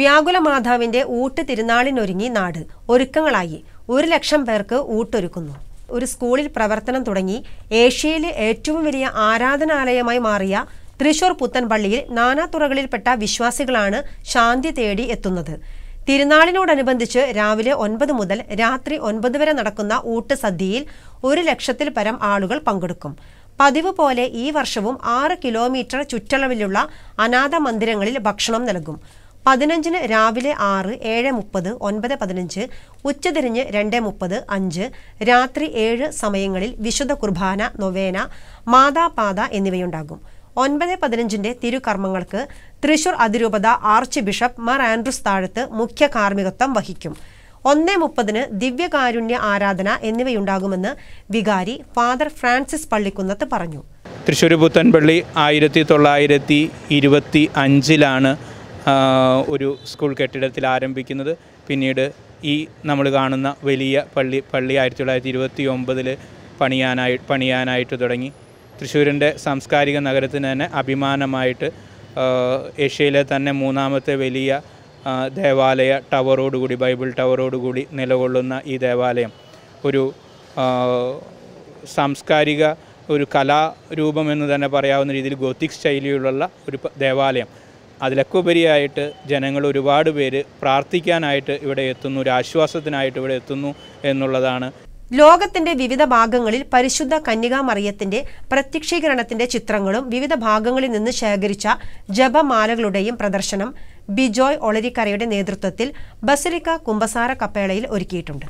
വ്യാകുല മാതാവിന്റെ ഊട്ട് തിരുനാളിനൊരുങ്ങി നാട് ഒരുക്കങ്ങളായി ഒരു ലക്ഷം പേർക്ക് ഊട്ടൊരുക്കുന്നു ഒരു സ്കൂളിൽ പ്രവർത്തനം തുടങ്ങി ഏഷ്യയിലെ ഏറ്റവും വലിയ ആരാധനാലയമായി മാറിയ തൃശൂർ പുത്തൻപള്ളിയിൽ നാനാതുറകളിൽപ്പെട്ട വിശ്വാസികളാണ് ശാന്തി തേടി എത്തുന്നത് തിരുനാളിനോടനുബന്ധിച്ച് രാവിലെ ഒൻപത് മുതൽ രാത്രി ഒൻപത് വരെ നടക്കുന്ന ഊട്ട് സദ്യയിൽ ഒരു ലക്ഷത്തിൽ പരം ആളുകൾ പങ്കെടുക്കും പതിവ് പോലെ ഈ വർഷവും ആറ് കിലോമീറ്റർ ചുറ്റളവിലുള്ള അനാഥ മന്ദിരങ്ങളിൽ ഭക്ഷണം നൽകും പതിനഞ്ചിന് രാവിലെ ആറ് ഏഴ് മുപ്പത് ഒൻപത് പതിനഞ്ച് ഉച്ചതിരിഞ്ഞ് രണ്ട് മുപ്പത് അഞ്ച് രാത്രി ഏഴ് സമയങ്ങളിൽ വിശുദ്ധ കുർബാന നൊവേന മാതാപാത എന്നിവയുണ്ടാകും ഒൻപത് പതിനഞ്ചിന്റെ തിരുകർമ്മങ്ങൾക്ക് തൃശൂർ അതിരൂപത ആർച്ച് ബിഷപ്പ് മർ ആൻഡ്രൂസ് താഴത്ത് മുഖ്യ കാർമ്മികത്വം വഹിക്കും ഒന്നേ മുപ്പതിന് ദിവ്യകാരുണ്യ ആരാധന എന്നിവയുണ്ടാകുമെന്ന് വികാരി ഫാദർ ഫ്രാൻസിസ് പള്ളിക്കുന്നത്ത് പറഞ്ഞു തൃശ്ശൂർ പുത്തൻപള്ളി ആയിരത്തി തൊള്ളായിരത്തി ഇരുപത്തി അഞ്ചിലാണ് ഒരു സ്കൂൾ കെട്ടിടത്തിൽ ആരംഭിക്കുന്നത് പിന്നീട് ഈ നമ്മൾ കാണുന്ന വലിയ പള്ളി പള്ളി ആയിരത്തി തൊള്ളായിരത്തി ഇരുപത്തി ഒമ്പതിൽ പണിയാനായി പണിയാനായിട്ട് തുടങ്ങി തൃശ്ശൂരിൻ്റെ സാംസ്കാരിക നഗരത്തിന് തന്നെ അഭിമാനമായിട്ട് ഏഷ്യയിലെ തന്നെ മൂന്നാമത്തെ വലിയ ദേവാലയ ടവറോടുകൂടി ബൈബിൾ ടവറോടുകൂടി നിലകൊള്ളുന്ന ഈ ദേവാലയം ഒരു സാംസ്കാരിക ഒരു കലാരൂപം എന്ന് തന്നെ പറയാവുന്ന രീതിയിൽ ഗോത്തിക് ശൈലിയിലുള്ള ഒരു ദേവാലയം അതിലൊക്കെ ഉപരിയായിട്ട് ജനങ്ങൾ ഒരുപാട് പേര് പ്രാർത്ഥിക്കാനായിട്ട് ഇവിടെ എത്തുന്നു ഒരു ആശ്വാസത്തിനായിട്ട് ഇവിടെ എത്തുന്നു എന്നുള്ളതാണ് ലോകത്തിന്റെ വിവിധ ഭാഗങ്ങളിൽ പരിശുദ്ധ കന്യകാമറിയത്തിന്റെ പ്രത്യക്ഷീകരണത്തിന്റെ ചിത്രങ്ങളും വിവിധ ഭാഗങ്ങളിൽ നിന്ന് ശേഖരിച്ച ജപമാലകളുടെയും പ്രദർശനം ബിജോയ് ഒളരിക്കരയുടെ നേതൃത്വത്തിൽ ബസലിക്ക കുമ്പസാര കപ്പേളയിൽ ഒരുക്കിയിട്ടുണ്ട്